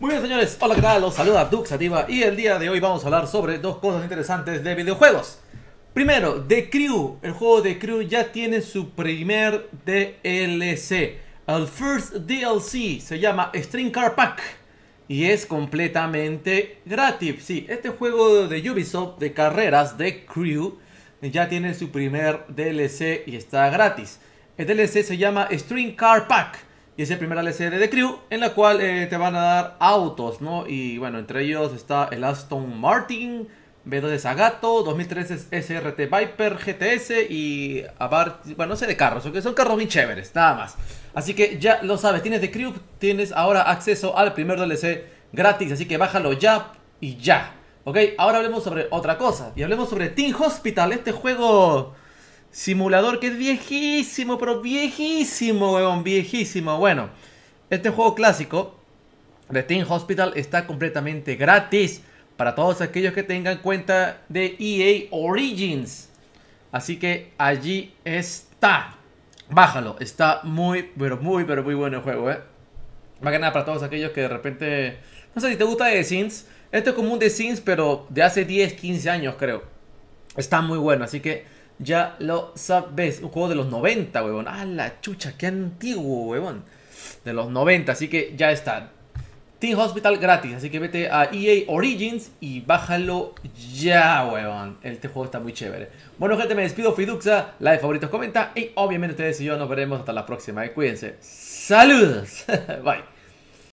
Muy bien señores, hola qué tal, los saluda Duxativa y el día de hoy vamos a hablar sobre dos cosas interesantes de videojuegos. Primero, The Crew, el juego de Crew ya tiene su primer DLC. El first DLC se llama String Car Pack y es completamente gratis. Sí, este juego de Ubisoft de carreras de Crew ya tiene su primer DLC y está gratis. El DLC se llama String Car Pack y es el primer DLC de The Crew, en la cual eh, te van a dar autos, ¿no? Y bueno, entre ellos está el Aston Martin, B2 de Zagato, 2013 SRT Viper, GTS y aparte, bueno, no sé de carros, son carros bien chéveres, nada más. Así que ya lo sabes, tienes The Crew, tienes ahora acceso al primer DLC gratis, así que bájalo ya y ya. Ok, ahora hablemos sobre otra cosa. Y hablemos sobre Team Hospital, este juego simulador que es viejísimo, pero viejísimo, weón, viejísimo. Bueno, este juego clásico, De Team Hospital, está completamente gratis para todos aquellos que tengan cuenta de EA Origins. Así que allí está. Bájalo, está muy, pero muy, pero muy bueno el juego, eh. Más que nada para todos aquellos que de repente. No sé si te gusta The Sims. Esto es como un The Sims, pero de hace 10, 15 años, creo. Está muy bueno, así que ya lo sabes. Un juego de los 90, weón. Ah, la chucha, qué antiguo, huevón De los 90, así que ya está. Team Hospital gratis, así que vete a EA Origins y bájalo ya, huevón Este juego está muy chévere. Bueno, gente, me despido. Fiduxa, like, favoritos, comenta. Y obviamente ustedes y yo nos veremos hasta la próxima. Cuídense. Saludos. Bye.